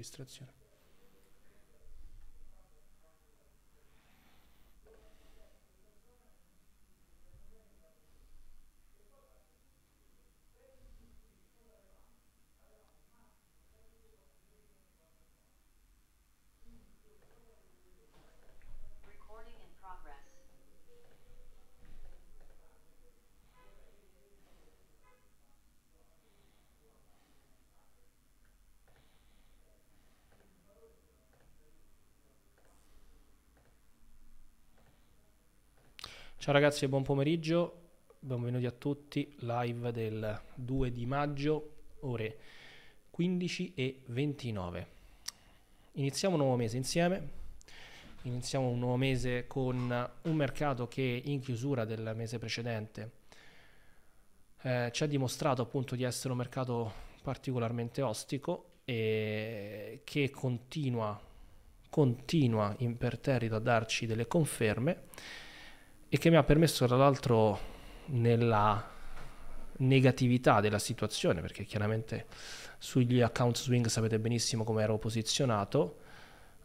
registrazione. Ciao ragazzi e buon pomeriggio, benvenuti a tutti, live del 2 di maggio, ore 15 e 29. Iniziamo un nuovo mese insieme, iniziamo un nuovo mese con un mercato che in chiusura del mese precedente eh, ci ha dimostrato appunto di essere un mercato particolarmente ostico e che continua, continua imperterrito a darci delle conferme e che mi ha permesso tra l'altro nella negatività della situazione, perché chiaramente sugli account swing sapete benissimo come ero posizionato,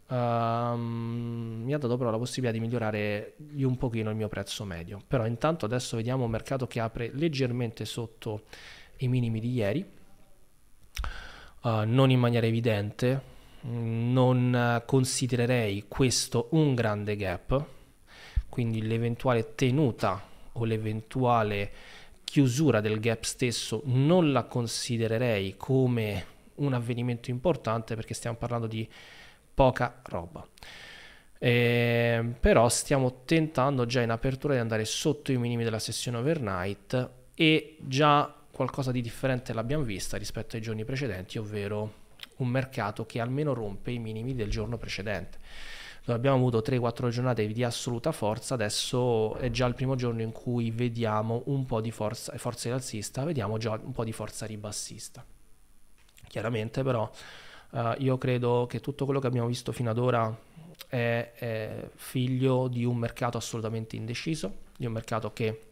um, mi ha dato però la possibilità di migliorare di un pochino il mio prezzo medio. Però intanto adesso vediamo un mercato che apre leggermente sotto i minimi di ieri, uh, non in maniera evidente, non considererei questo un grande gap, quindi l'eventuale tenuta o l'eventuale chiusura del gap stesso non la considererei come un avvenimento importante perché stiamo parlando di poca roba. Eh, però stiamo tentando già in apertura di andare sotto i minimi della sessione overnight e già qualcosa di differente l'abbiamo vista rispetto ai giorni precedenti, ovvero un mercato che almeno rompe i minimi del giorno precedente dove abbiamo avuto 3-4 giornate di assoluta forza, adesso è già il primo giorno in cui vediamo un po' di forza, eh, forza rialzista, vediamo già un po' di forza ribassista. Chiaramente però uh, io credo che tutto quello che abbiamo visto fino ad ora è, è figlio di un mercato assolutamente indeciso, di un mercato che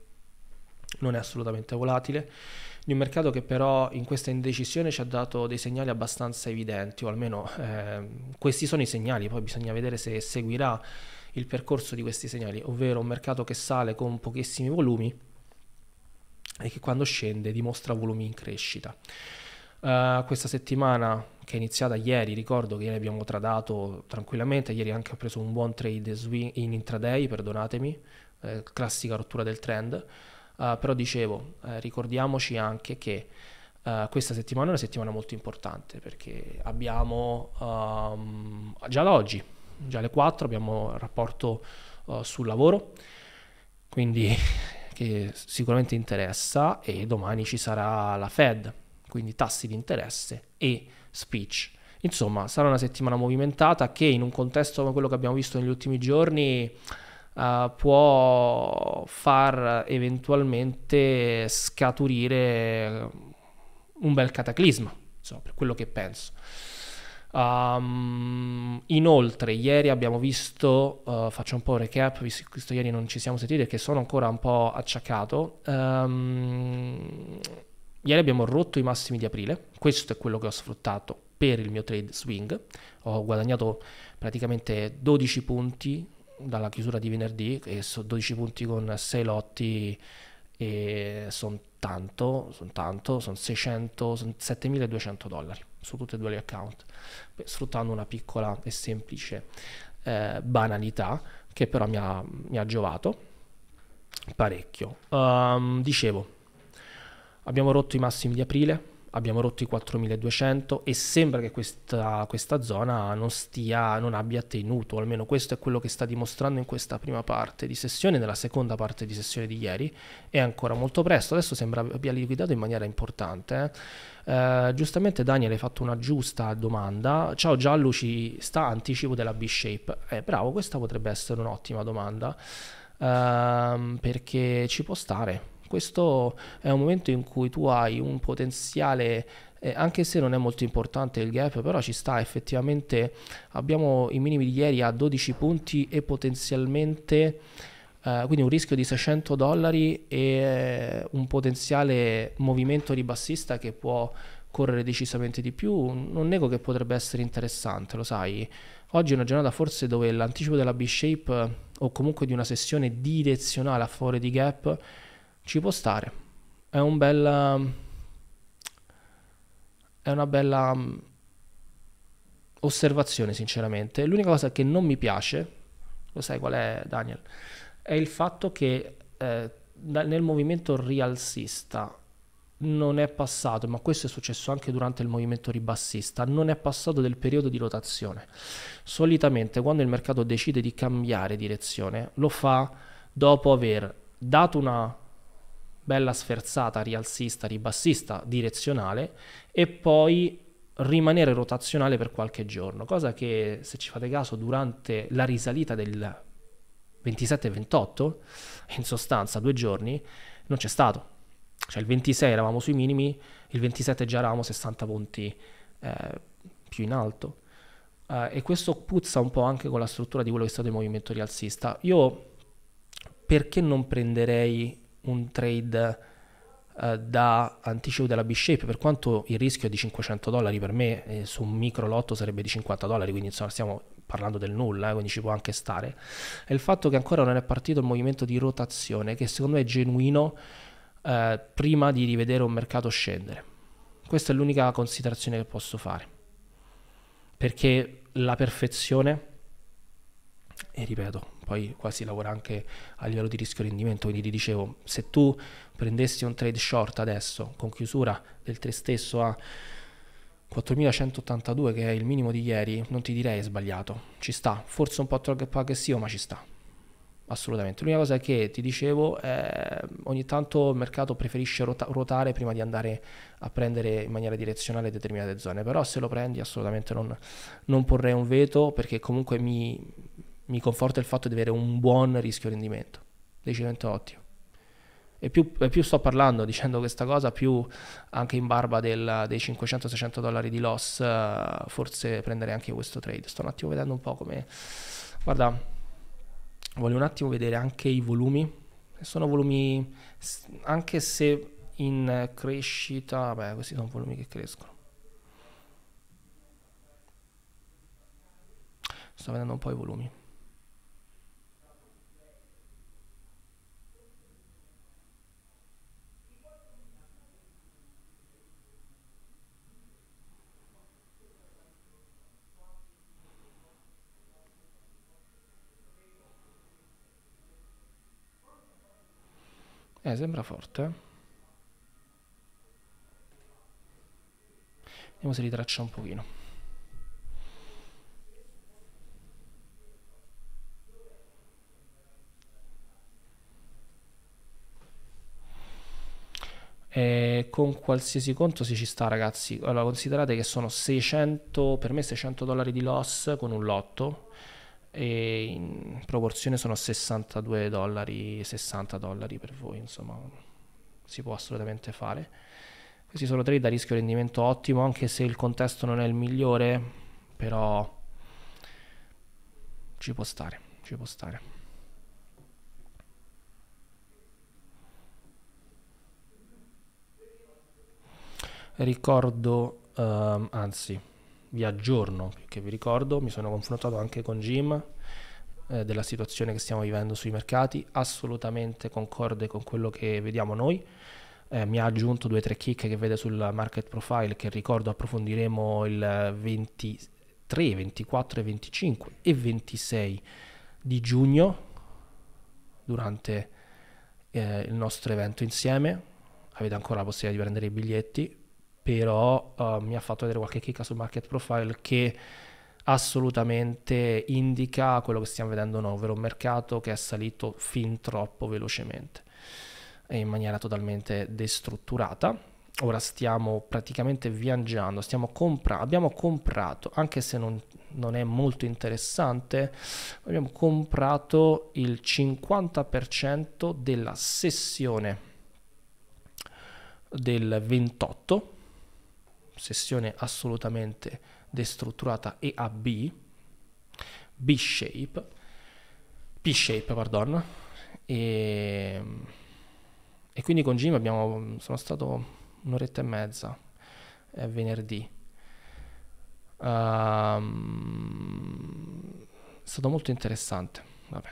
non è assolutamente volatile, di un mercato che però in questa indecisione ci ha dato dei segnali abbastanza evidenti, o almeno eh, questi sono i segnali, poi bisogna vedere se seguirà il percorso di questi segnali, ovvero un mercato che sale con pochissimi volumi e che quando scende dimostra volumi in crescita. Uh, questa settimana che è iniziata ieri, ricordo che ieri abbiamo tradato tranquillamente, ieri anche ho preso un buon trade in intraday, perdonatemi, eh, classica rottura del trend Uh, però dicevo, eh, ricordiamoci anche che uh, questa settimana è una settimana molto importante perché abbiamo um, già da oggi, già alle 4, abbiamo il rapporto uh, sul lavoro, quindi che sicuramente interessa e domani ci sarà la Fed, quindi tassi di interesse e speech. Insomma, sarà una settimana movimentata che in un contesto come quello che abbiamo visto negli ultimi giorni uh, può far eventualmente scaturire un bel cataclisma, insomma, per quello che penso. Um, inoltre, ieri abbiamo visto, uh, faccio un po' un recap, visto che ieri non ci siamo sentiti perché sono ancora un po' acciaccato. Um, ieri abbiamo rotto i massimi di aprile, questo è quello che ho sfruttato per il mio trade swing. Ho guadagnato praticamente 12 punti dalla chiusura di venerdì e sono 12 punti con 6 lotti e sono tanto, sono tanto, sono 600, sono 7200 dollari su tutti e due gli account, sfruttando una piccola e semplice eh, banalità che però mi ha, mi ha giovato parecchio. Um, dicevo, abbiamo rotto i massimi di aprile, abbiamo rotto i 4200 e sembra che questa, questa zona non, stia, non abbia tenuto, almeno questo è quello che sta dimostrando in questa prima parte di sessione, nella seconda parte di sessione di ieri è ancora molto presto, adesso sembra abbia liquidato in maniera importante. Eh, eh giustamente Daniel hai fatto una giusta domanda, ciao Giallo ci sta anticipo della B-shape, eh, bravo questa potrebbe essere un'ottima domanda ehm, perché ci può stare questo è un momento in cui tu hai un potenziale eh, anche se non è molto importante il gap, però ci sta effettivamente. Abbiamo i minimi di ieri a 12 punti e potenzialmente eh, quindi un rischio di 600 dollari e eh, un potenziale movimento ribassista che può correre decisamente di più. Non nego che potrebbe essere interessante, lo sai. Oggi è una giornata forse dove l'anticipo della B-shape eh, o comunque di una sessione direzionale a favore di gap ci può stare. È un bel... È una bella mm, osservazione, sinceramente. L'unica cosa che non mi piace, lo sai qual è, Daniel? È il fatto che eh, nel movimento rialzista non è passato, ma questo è successo anche durante il movimento ribassista, non è passato del periodo di rotazione. Solitamente quando il mercato decide di cambiare direzione lo fa dopo aver dato una bella sferzata rialzista, ribassista, direzionale e poi rimanere rotazionale per qualche giorno, cosa che se ci fate caso durante la risalita del 27-28, e in sostanza due giorni, non c'è stato. Cioè il 26 eravamo sui minimi, il 27 già eravamo 60 punti eh, più in alto. Eh, e questo puzza un po' anche con la struttura di quello che è stato il movimento rialzista. Io perché non prenderei un trade eh, da anticipo della B-shape, per quanto il rischio è di 500 dollari per me, eh, su un micro lotto sarebbe di 50 dollari, quindi insomma stiamo parlando del nulla, eh, quindi ci può anche stare, è il fatto che ancora non è partito il movimento di rotazione, che secondo me è genuino eh, prima di rivedere un mercato scendere. Questa è l'unica considerazione che posso fare, perché la perfezione e ripeto, poi qua si lavora anche a livello di rischio rendimento, quindi ti dicevo, se tu prendessi un trade short adesso con chiusura del 3 stesso a 4182 che è il minimo di ieri, non ti direi sbagliato, ci sta, forse un po' troppo aggressivo ma ci sta. Assolutamente. L'unica cosa che ti dicevo è eh, ogni tanto il mercato preferisce ruotare prima di andare a prendere in maniera direzionale determinate zone, però se lo prendi assolutamente non, non porrei un veto perché comunque mi, mi conforta il fatto di avere un buon rischio rendimento, decisamente ottimo. E più, e più, sto parlando dicendo questa cosa, più anche in barba del, dei 500-600 dollari di loss, eh, forse prendere anche questo trade. Sto un attimo vedendo un po' come... Guarda, voglio un attimo vedere anche i volumi. Sono volumi, anche se in crescita, beh, questi sono volumi che crescono. Sto vedendo un po' i volumi. Eh, sembra forte. Eh. Vediamo se ritraccia un pochino. E eh, con qualsiasi conto si ci sta ragazzi allora considerate che sono 600 per me 600 dollari di loss con un lotto e in proporzione sono 62 dollari, 60 dollari per voi, insomma si può assolutamente fare. Questi sono trade a rischio rendimento ottimo, anche se il contesto non è il migliore, però ci può stare, ci può stare. Ricordo, um, anzi, vi aggiorno, che vi ricordo, mi sono confrontato anche con Jim eh, della situazione che stiamo vivendo sui mercati, assolutamente concorde con quello che vediamo noi. Eh, mi ha aggiunto due o tre chicche che vede sul market profile che ricordo approfondiremo il 23, 24, 25 e 26 di giugno durante eh, il nostro evento insieme. Avete ancora la possibilità di prendere i biglietti, però uh, mi ha fatto vedere qualche chicca sul Market Profile che assolutamente indica quello che stiamo vedendo noi, ovvero un mercato che è salito fin troppo velocemente e in maniera totalmente destrutturata. Ora stiamo praticamente viaggiando, stiamo compra- abbiamo comprato, anche se non, non è molto interessante, abbiamo comprato il 50% della sessione del 28 sessione assolutamente destrutturata e a B, B-shape, P-shape, pardon, e, e quindi con Jim abbiamo, sono stato un'oretta e mezza, è venerdì. Um, è stato molto interessante Vabbè,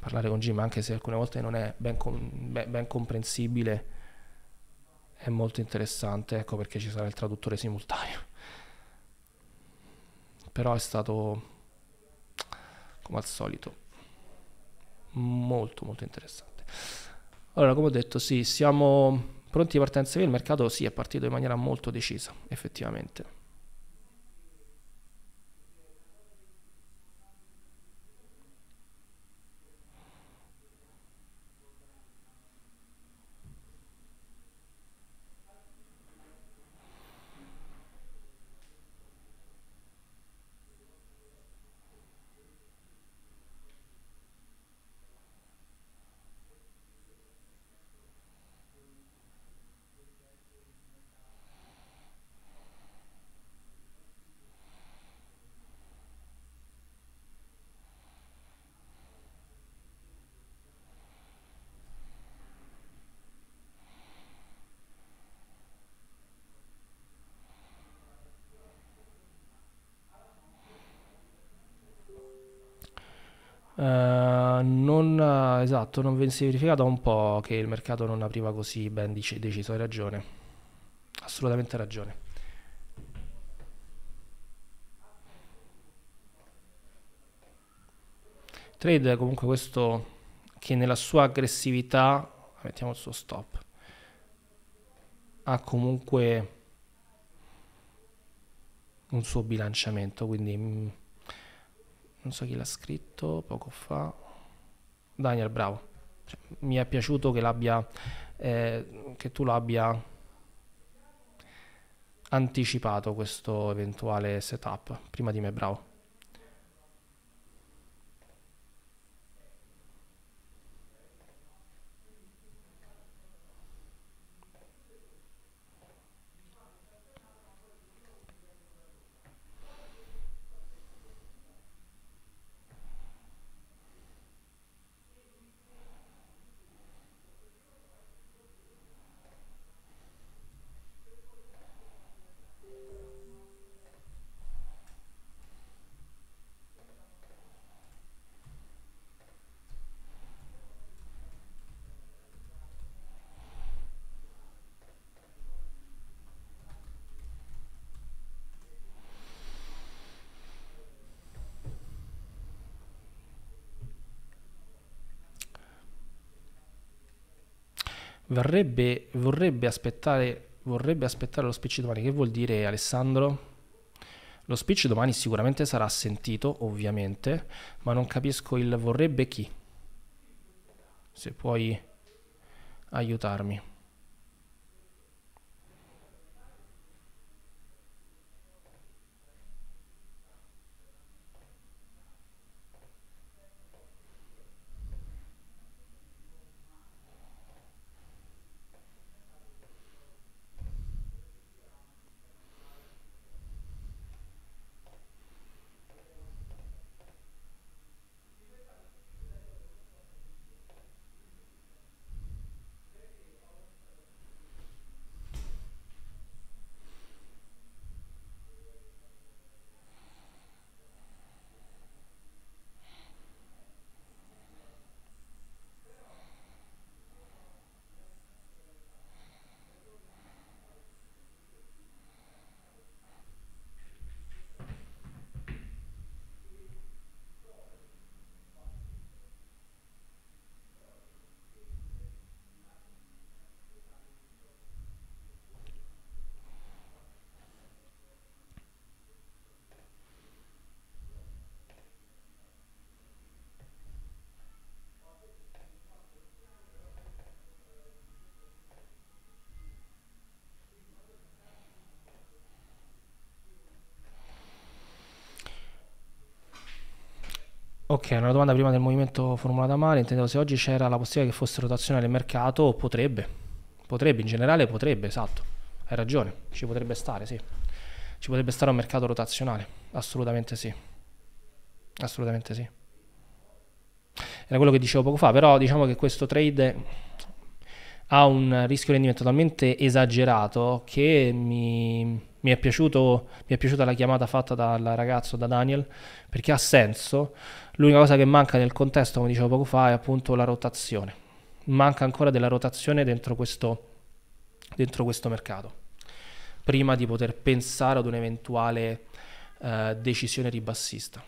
parlare con Jim, anche se alcune volte non è ben, com- ben comprensibile è molto interessante, ecco perché ci sarà il traduttore simultaneo. Però è stato, come al solito, molto molto interessante. Allora, come ho detto, sì, siamo pronti di partenza il mercato sì è partito in maniera molto decisa, effettivamente. Uh, non, eh, esatto, non si è verificato un po' che il mercato non apriva così ben dic- deciso, hai ragione, assolutamente ragione. Trade comunque questo che nella sua aggressività, mettiamo il suo stop, ha comunque un suo bilanciamento, quindi... Mm, non so chi l'ha scritto poco fa. Daniel, bravo. Cioè, mi è piaciuto che l'abbia, eh, che tu l'abbia anticipato questo eventuale setup prima di me, bravo. Varrebbe, vorrebbe, aspettare, vorrebbe aspettare lo speech domani. Che vuol dire Alessandro? Lo speech domani sicuramente sarà sentito, ovviamente, ma non capisco il vorrebbe chi. Se puoi aiutarmi. Ok, una domanda prima del movimento formulata male, intendevo se oggi c'era la possibilità che fosse rotazione del mercato, potrebbe, potrebbe, in generale potrebbe, esatto, hai ragione, ci potrebbe stare, sì, ci potrebbe stare un mercato rotazionale, assolutamente sì, assolutamente sì. Era quello che dicevo poco fa, però diciamo che questo trade ha un rischio rendimento talmente esagerato che mi mi è, piaciuto, mi è piaciuta la chiamata fatta dal ragazzo, da Daniel, perché ha senso. L'unica cosa che manca nel contesto, come dicevo poco fa, è appunto la rotazione. Manca ancora della rotazione dentro questo, dentro questo mercato, prima di poter pensare ad un'eventuale eh, decisione ribassista.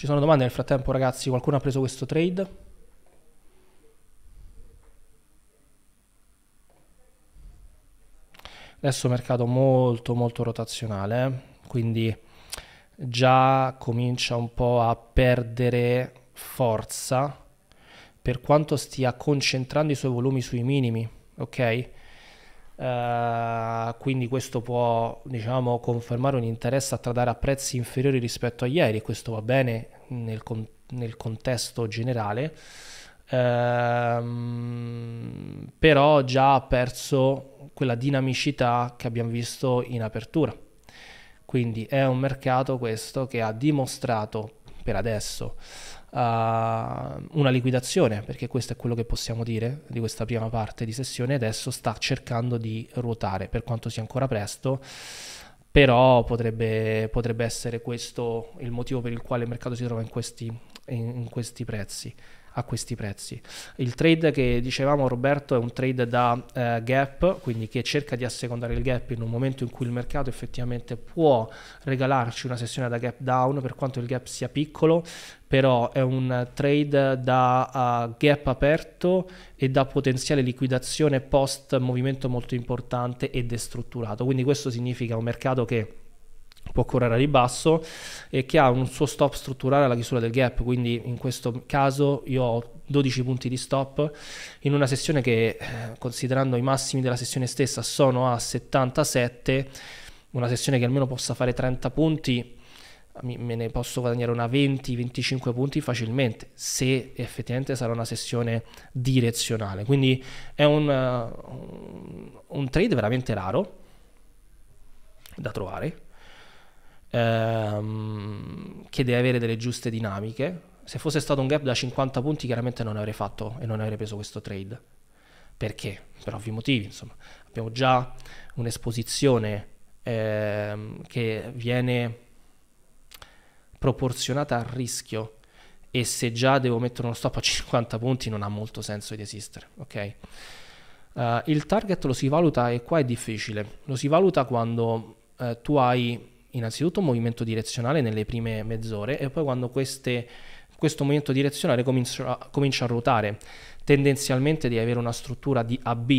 Ci sono domande nel frattempo, ragazzi? Qualcuno ha preso questo trade? Adesso mercato molto molto rotazionale, eh. quindi già comincia un po' a perdere forza per quanto stia concentrando i suoi volumi sui minimi, ok? Uh, quindi questo può diciamo confermare un interesse a tradare a prezzi inferiori rispetto a ieri questo va bene nel, con- nel contesto generale, ehm, però già ha perso quella dinamicità che abbiamo visto in apertura. Quindi è un mercato questo che ha dimostrato per adesso uh, una liquidazione, perché questo è quello che possiamo dire di questa prima parte di sessione, adesso sta cercando di ruotare, per quanto sia ancora presto però potrebbe, potrebbe essere questo il motivo per il quale il mercato si trova in questi, in, in questi prezzi a questi prezzi. Il trade che dicevamo Roberto è un trade da eh, gap, quindi che cerca di assecondare il gap in un momento in cui il mercato effettivamente può regalarci una sessione da gap down per quanto il gap sia piccolo, però è un trade da uh, gap aperto e da potenziale liquidazione post movimento molto importante e destrutturato. Quindi questo significa un mercato che può correre a ribasso e che ha un suo stop strutturale alla chiusura del gap, quindi in questo caso io ho 12 punti di stop in una sessione che eh, considerando i massimi della sessione stessa sono a 77, una sessione che almeno possa fare 30 punti me ne posso guadagnare una 20-25 punti facilmente se effettivamente sarà una sessione direzionale quindi è un, eh, un trade veramente raro da trovare ehm, che deve avere delle giuste dinamiche. Se fosse stato un gap da 50 punti chiaramente non avrei fatto e non avrei preso questo trade. Perché? Per ovvi motivi, insomma. Abbiamo già un'esposizione ehm, che viene proporzionata al rischio e se già devo mettere uno stop a 50 punti non ha molto senso di esistere, ok? Uh, il target lo si valuta e qua è difficile, lo si valuta quando uh, tu hai innanzitutto un movimento direzionale nelle prime mezz'ore e poi quando queste, questo movimento direzionale comincia a, comincia a ruotare, tendenzialmente devi avere una struttura di AB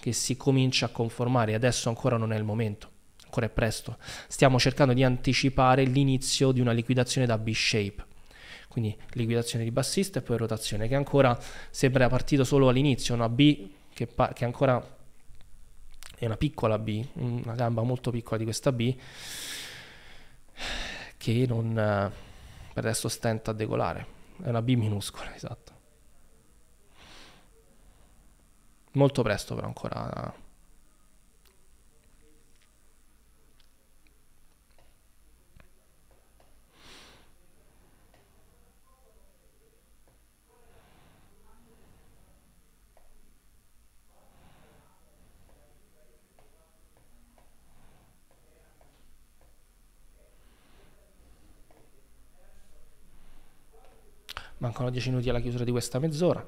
che si comincia a conformare, adesso ancora non è il momento ancora è presto. Stiamo cercando di anticipare l'inizio di una liquidazione da B-shape. Quindi liquidazione di bassista e poi rotazione, che ancora sembra partito solo all'inizio, una B che, pa- che ancora è una piccola B, una gamba molto piccola di questa B, che non, eh, per adesso stenta a decolare. È una B minuscola, esatto. Molto presto però ancora Mancano 10 minuti alla chiusura di questa mezz'ora.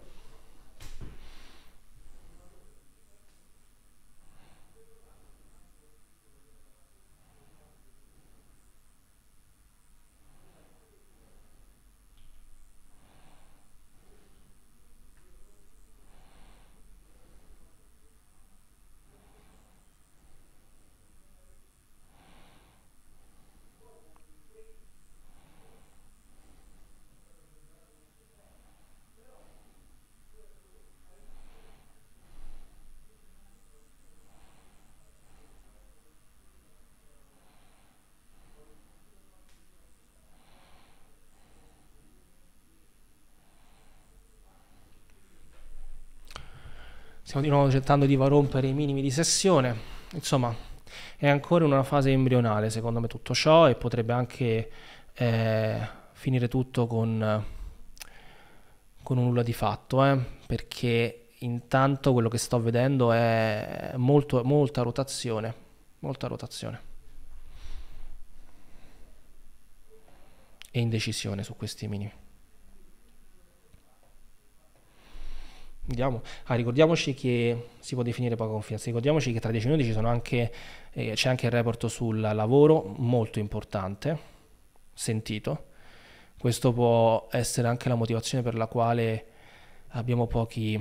Stiamo di nuovo cercando di rompere i minimi di sessione. Insomma, è ancora in una fase embrionale, secondo me, tutto ciò e potrebbe anche eh, finire tutto con, con, un nulla di fatto, eh? perché intanto quello che sto vedendo è molto, molta rotazione, molta rotazione. E indecisione su questi minimi. Vediamo. Ah, ricordiamoci che si può definire poca confidenza, ricordiamoci che tra 10 minuti c'è anche, eh, anche il report sul lavoro, molto importante, sentito. Questo può essere anche la motivazione per la quale abbiamo pochi,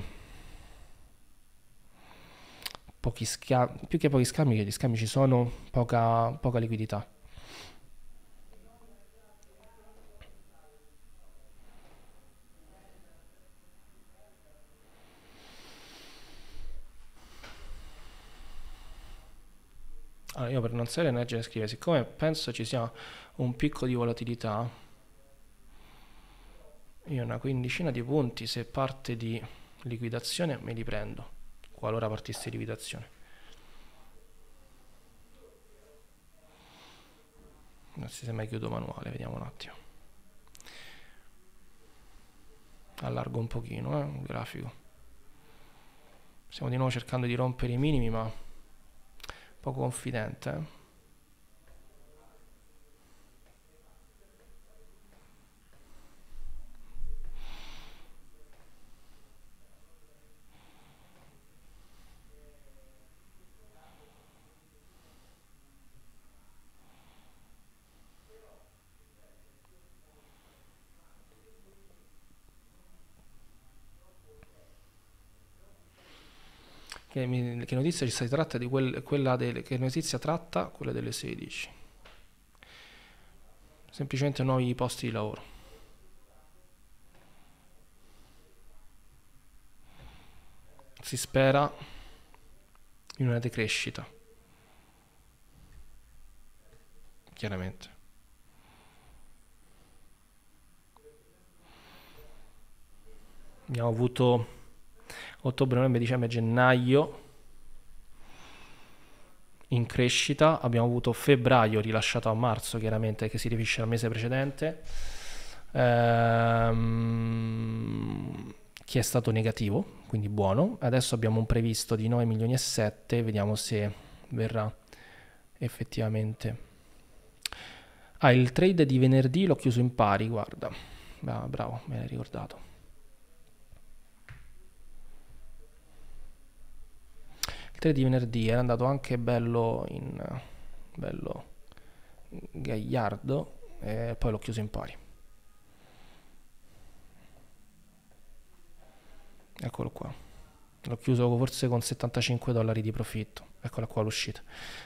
pochi scambi, più che pochi scambi, che gli scambi ci sono, poca, poca liquidità. Allora, ah, io per non essere Energy scrive, siccome penso ci sia un picco di volatilità, io una quindicina di punti se parte di liquidazione me li prendo, qualora partisse liquidazione. Non si se mai chiudo manuale, vediamo un attimo. Allargo un pochino eh, il grafico. Stiamo di nuovo cercando di rompere i minimi, ma poco confidente. che, mi, che notizia ci si tratta di quel, quella delle, che notizia tratta quella delle 16 semplicemente nuovi posti di lavoro si spera in una decrescita chiaramente abbiamo avuto ottobre, novembre, dicembre, gennaio in crescita, abbiamo avuto febbraio rilasciato a marzo chiaramente che si riferisce al mese precedente, ehm, che è stato negativo, quindi buono, adesso abbiamo un previsto di 9 milioni e 7, vediamo se verrà effettivamente. Ah, il trade di venerdì l'ho chiuso in pari, guarda, ah, bravo, me l'hai ricordato. 3 di venerdì era andato anche bello, in, bello gagliardo e poi l'ho chiuso in pari. Eccolo qua. L'ho chiuso forse con 75 dollari di profitto. Eccola qua l'uscita.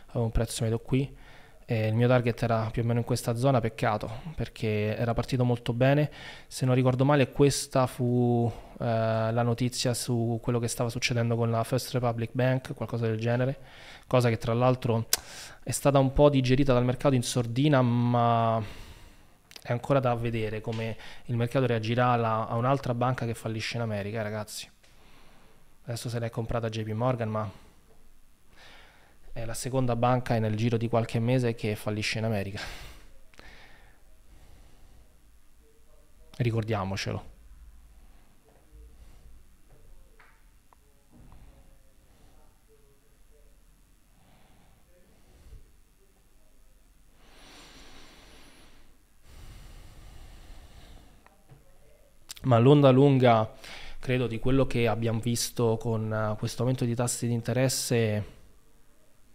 Avevo un prezzo medio qui. E il mio target era più o meno in questa zona, peccato, perché era partito molto bene. Se non ricordo male, questa fu eh, la notizia su quello che stava succedendo con la First Republic Bank, qualcosa del genere, cosa che tra l'altro è stata un po' digerita dal mercato in sordina, ma è ancora da vedere come il mercato reagirà alla, a un'altra banca che fallisce in America, eh, ragazzi. Adesso se l'è comprata JP Morgan, ma è la seconda banca nel giro di qualche mese che fallisce in America. Ricordiamocelo. ma l'onda lunga credo di quello che abbiamo visto con eh, questo aumento di tassi di interesse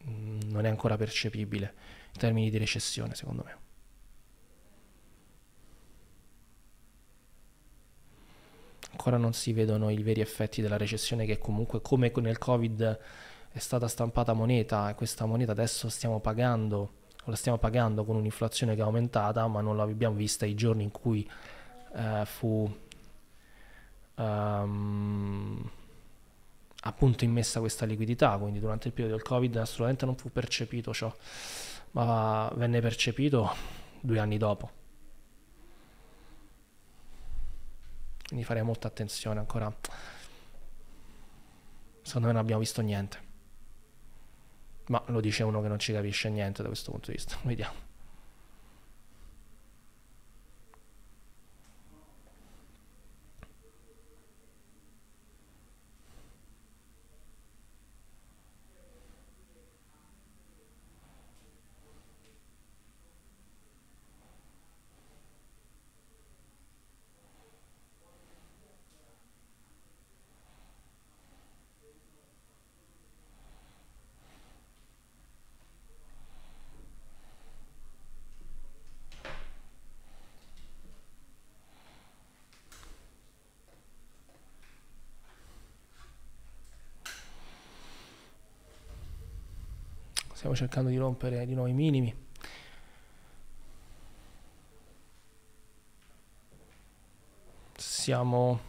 mm, non è ancora percepibile in termini di recessione secondo me. Ancora non si vedono i veri effetti della recessione che comunque come nel Covid è stata stampata moneta e questa moneta adesso stiamo pagando o la stiamo pagando con un'inflazione che è aumentata ma non l'abbiamo vista i giorni in cui eh, fu um, appunto immessa questa liquidità, quindi durante il periodo del Covid assolutamente non fu percepito ciò, ma venne percepito due anni dopo. Quindi farei molta attenzione ancora. Secondo me non abbiamo visto niente. Ma lo dice uno che non ci capisce niente da questo punto di vista. Vediamo. stiamo cercando di rompere di nuovo i minimi. Siamo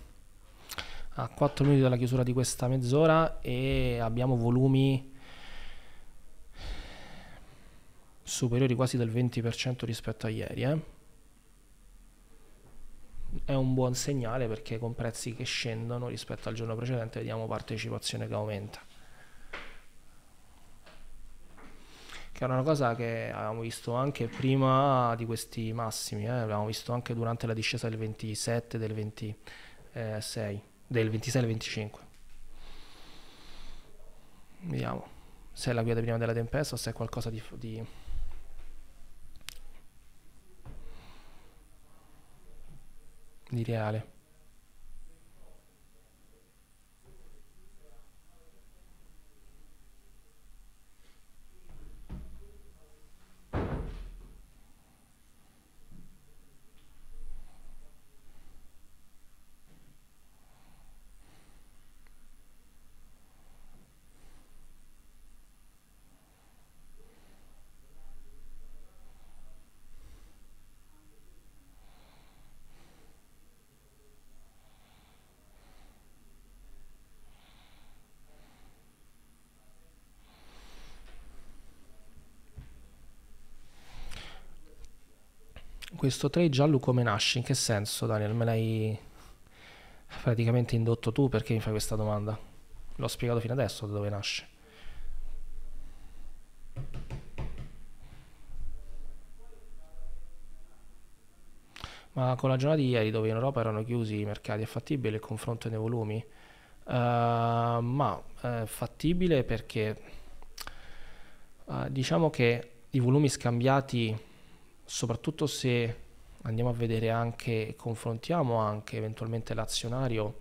a 4 minuti dalla chiusura di questa mezz'ora e abbiamo volumi superiori quasi del 20% rispetto a ieri. Eh? È un buon segnale perché con prezzi che scendono rispetto al giorno precedente vediamo partecipazione che aumenta. che era una cosa che avevamo visto anche prima di questi massimi, eh? avevamo visto anche durante la discesa del 27, del 26, eh, del 26 al 25. Vediamo se è la guida prima della tempesta o se è qualcosa di, di di reale. questo trade giallo come nasce? In che senso, Daniel? Me l'hai praticamente indotto tu perché mi fai questa domanda? L'ho spiegato fino adesso da dove nasce. Ma con la giornata di ieri, dove in Europa erano chiusi i mercati, è fattibile il confronto nei volumi? Uh, ma è fattibile perché uh, diciamo che i volumi scambiati soprattutto se andiamo a vedere anche, confrontiamo anche eventualmente l'azionario,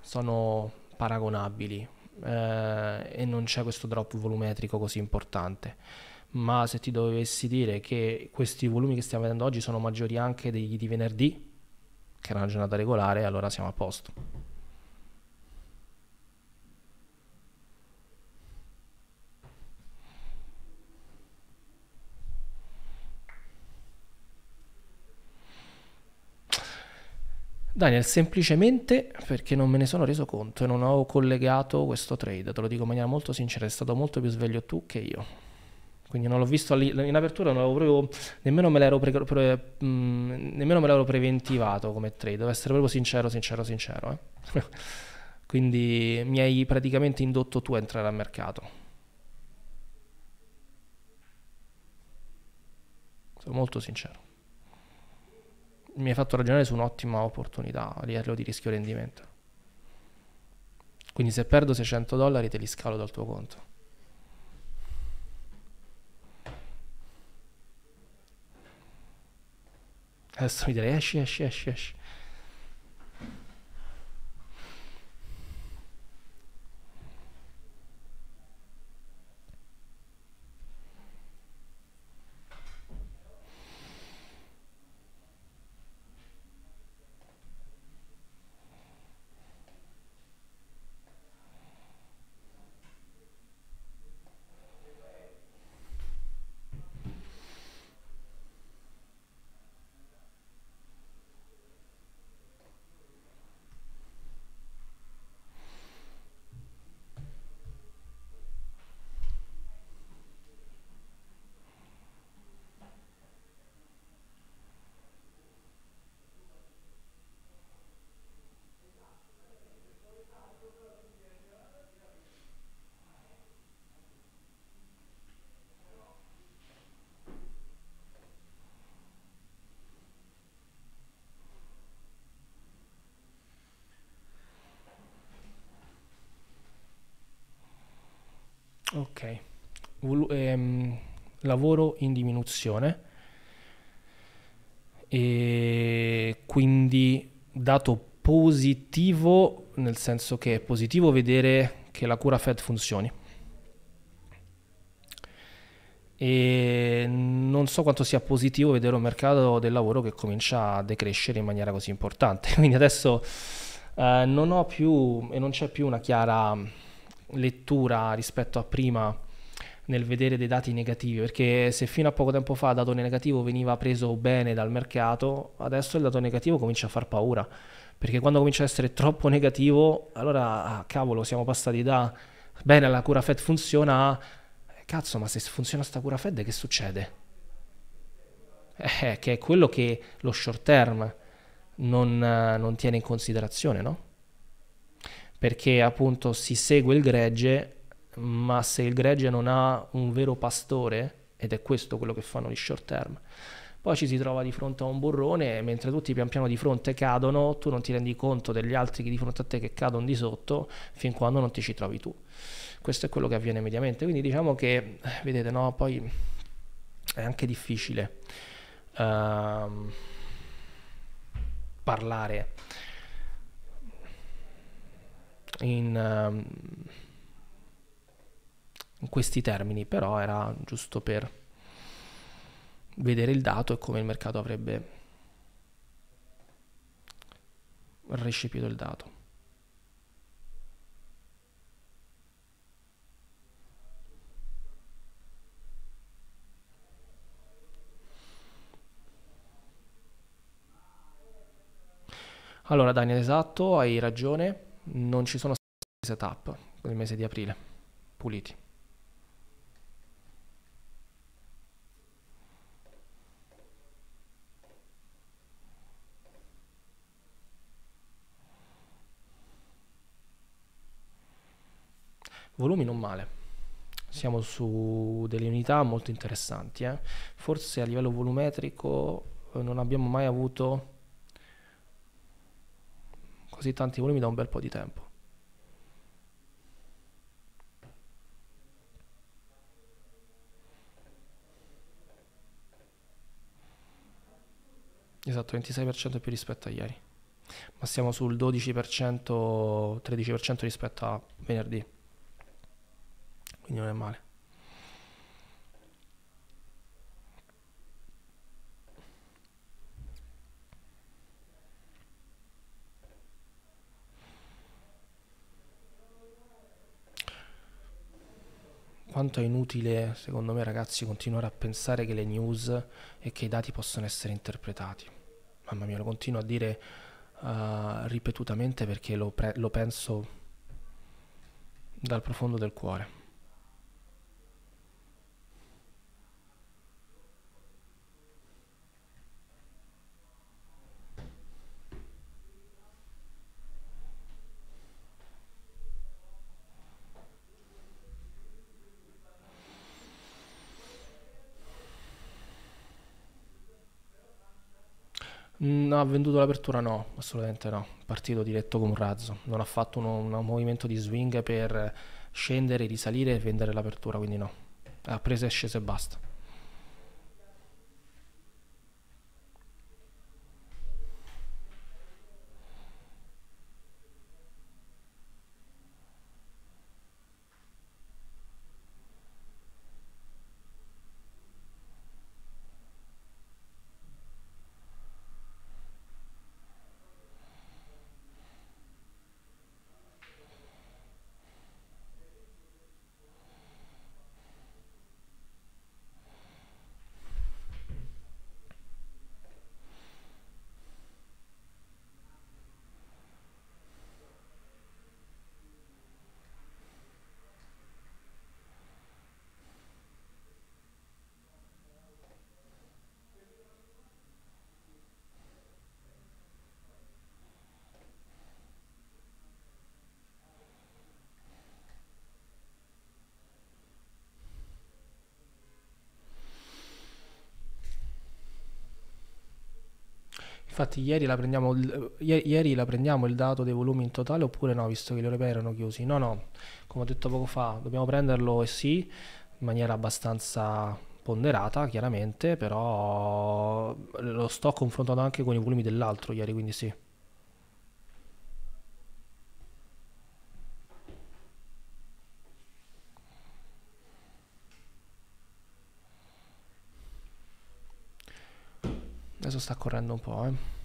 sono paragonabili eh, e non c'è questo drop volumetrico così importante. Ma se ti dovessi dire che questi volumi che stiamo vedendo oggi sono maggiori anche degli di venerdì, che era una giornata regolare, allora siamo a posto. Daniel, semplicemente perché non me ne sono reso conto e non ho collegato questo trade, te lo dico in maniera molto sincera, è stato molto più sveglio tu che io. Quindi non l'ho visto in apertura, non proprio, nemmeno, me pre, pre, mh, mm, nemmeno me l'ero preventivato come trade, devo essere proprio sincero, sincero, sincero. Eh? Quindi mi hai praticamente indotto tu a entrare al mercato. Sono molto sincero mi hai fatto ragionare su un'ottima opportunità a livello di rischio rendimento. Quindi se perdo 600 dollari te li scalo dal tuo conto. Adesso mi direi esci, esci, esci, esci. ok, Vol- ehm, lavoro in diminuzione e quindi dato positivo nel senso che è positivo vedere che la cura Fed funzioni e non so quanto sia positivo vedere un mercato del lavoro che comincia a decrescere in maniera così importante quindi adesso eh, non ho più e non c'è più una chiara lettura rispetto a prima nel vedere dei dati negativi, perché se fino a poco tempo fa il dato negativo veniva preso bene dal mercato, adesso il dato negativo comincia a far paura, perché quando comincia a essere troppo negativo, allora ah, cavolo, siamo passati da bene la cura Fed funziona a eh, cazzo, ma se funziona sta cura Fed che succede? Eh, eh, che è quello che lo short term non, non tiene in considerazione, no? perché appunto si segue il gregge, ma se il gregge non ha un vero pastore, ed è questo quello che fanno gli short term, poi ci si trova di fronte a un burrone e mentre tutti pian piano di fronte cadono, tu non ti rendi conto degli altri di fronte a te che cadono di sotto fin quando non ti ci trovi tu. Questo è quello che avviene mediamente. Quindi diciamo che, vedete, no, poi è anche difficile uh, parlare in, ehm, in questi termini, però era giusto per vedere il dato e come il mercato avrebbe recepito il dato. Allora Daniel, esatto, hai ragione non ci sono stati setup nel mese di aprile puliti. Volumi non male. Siamo su delle unità molto interessanti. Eh? Forse a livello volumetrico eh, non abbiamo mai avuto così tanti volumi da un bel po' di tempo. Esatto, 26% più rispetto a ieri. Ma siamo sul 12%, 13% rispetto a venerdì. Quindi non è male. quanto è inutile, secondo me, ragazzi, continuare a pensare che le news e che i dati possono essere interpretati. Mamma mia, lo continuo a dire uh, ripetutamente perché lo, lo penso dal profondo del cuore. Mm, no, ha venduto l'apertura no, assolutamente no. Partito diretto come un razzo, non ha fatto uno, un movimento di swing per scendere, risalire e vendere l'apertura, quindi no. Ha preso e sceso e basta. Infatti ieri la, prendiamo, eh, ieri la prendiamo il dato dei volumi in totale oppure no, visto che le europee erano chiusi? No, no, come ho detto poco fa, dobbiamo prenderlo e eh, sì, in maniera abbastanza ponderata chiaramente, però lo sto confrontando anche con i volumi dell'altro ieri, quindi sì. sta correndo un po', eh.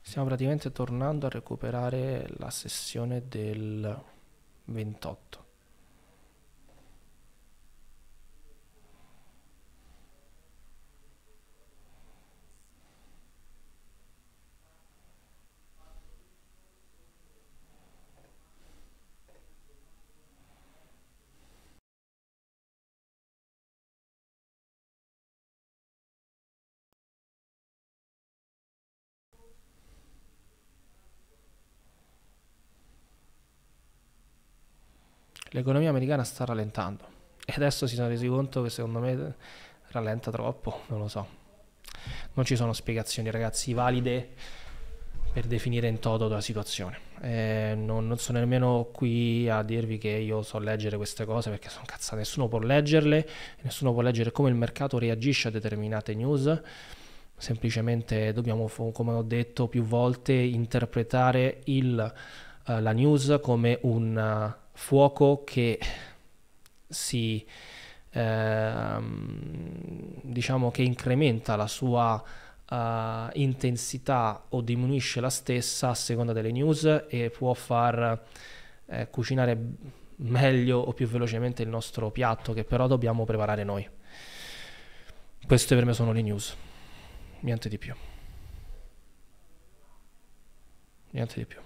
Stiamo praticamente tornando a recuperare la sessione del 28. l'economia americana sta rallentando e adesso si sono resi conto che secondo me eh, rallenta troppo, non lo so. Non ci sono spiegazioni ragazzi valide per definire in toto la situazione. Eh, non, non, sono nemmeno qui a dirvi che io so leggere queste cose perché sono cazzate, nessuno può leggerle, nessuno può leggere come il mercato reagisce a determinate news. Semplicemente dobbiamo, come ho detto più volte, interpretare il, uh, la news come un fuoco che si ehm, diciamo che incrementa la sua Uh, intensità o diminuisce la stessa a seconda delle news e può far eh, cucinare meglio o più velocemente il nostro piatto che però dobbiamo preparare noi. Queste per me sono le news, niente di più. Niente di più.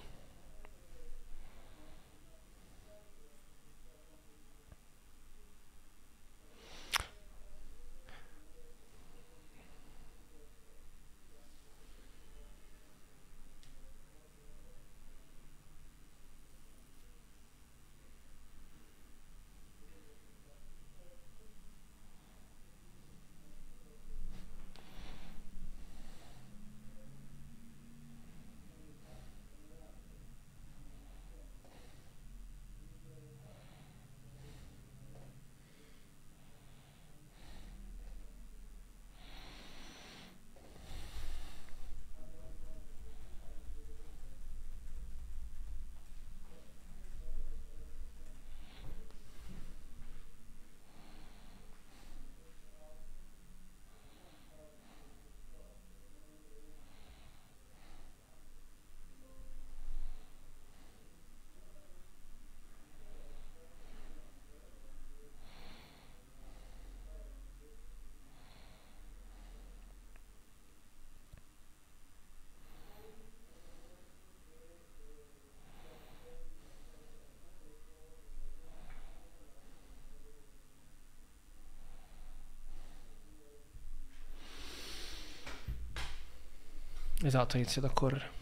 Esatto, inizia iniziato a correre.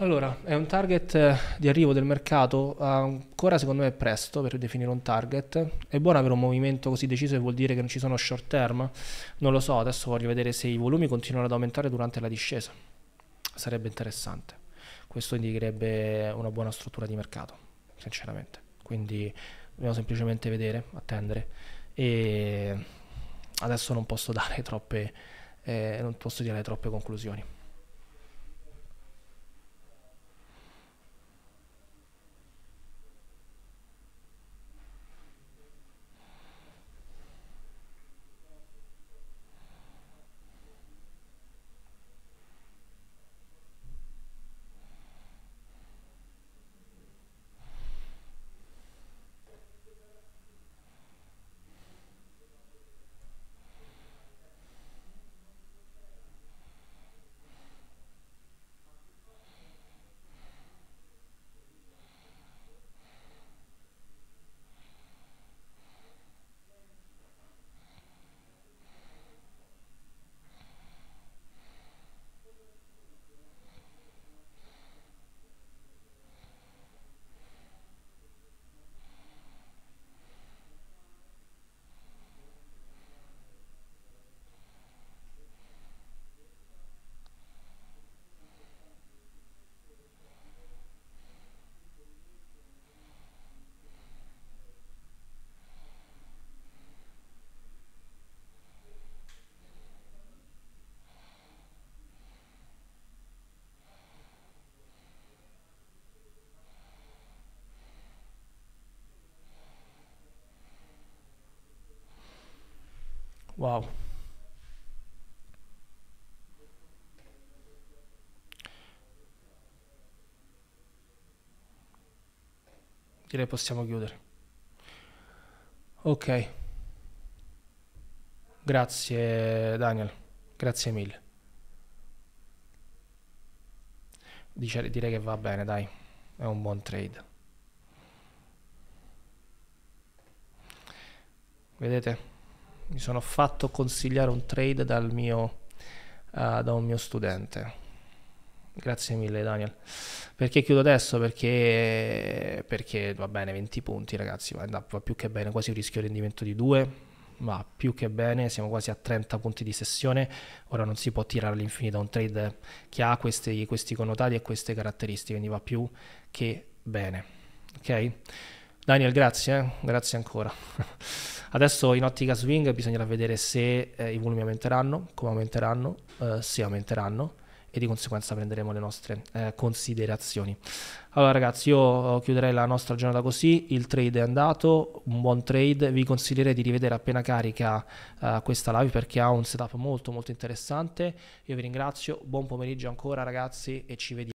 Allora, è un target eh, di arrivo del mercato, ancora secondo me è presto per definire un target, è buono avere un movimento così deciso e vuol dire che non ci sono short term, non lo so, adesso voglio vedere se i volumi continuano ad aumentare durante la discesa, sarebbe interessante, questo indicherebbe una buona struttura di mercato, sinceramente, quindi dobbiamo semplicemente vedere, attendere e adesso non posso dare troppe, eh, non posso tirare troppe conclusioni. Wow. Direi possiamo chiudere. Ok. Grazie Daniel, grazie mille. Dice, direi che va bene, dai. È un buon trade. Vedete? mi sono fatto consigliare un trade dal mio, uh, da un mio studente. Grazie mille Daniel. Perché chiudo adesso? Perché, perché va bene, 20 punti ragazzi, va, va più che bene, quasi un rischio rendimento di 2 va più che bene, siamo quasi a 30 punti di sessione, ora non si può tirare all'infinito un trade che ha questi, questi connotati e queste caratteristiche, quindi va più che bene. Ok? Daniel, grazie, eh. grazie ancora. Adesso in ottica swing bisognerà vedere se eh, i volumi aumenteranno, come aumenteranno, eh, se aumenteranno e di conseguenza prenderemo le nostre eh, considerazioni. Allora ragazzi, io eh, chiuderei la nostra giornata così, il trade è andato, un buon trade, vi consiglierei di rivedere appena carica eh, questa live perché ha un setup molto molto interessante. Io vi ringrazio, buon pomeriggio ancora ragazzi e ci vediamo.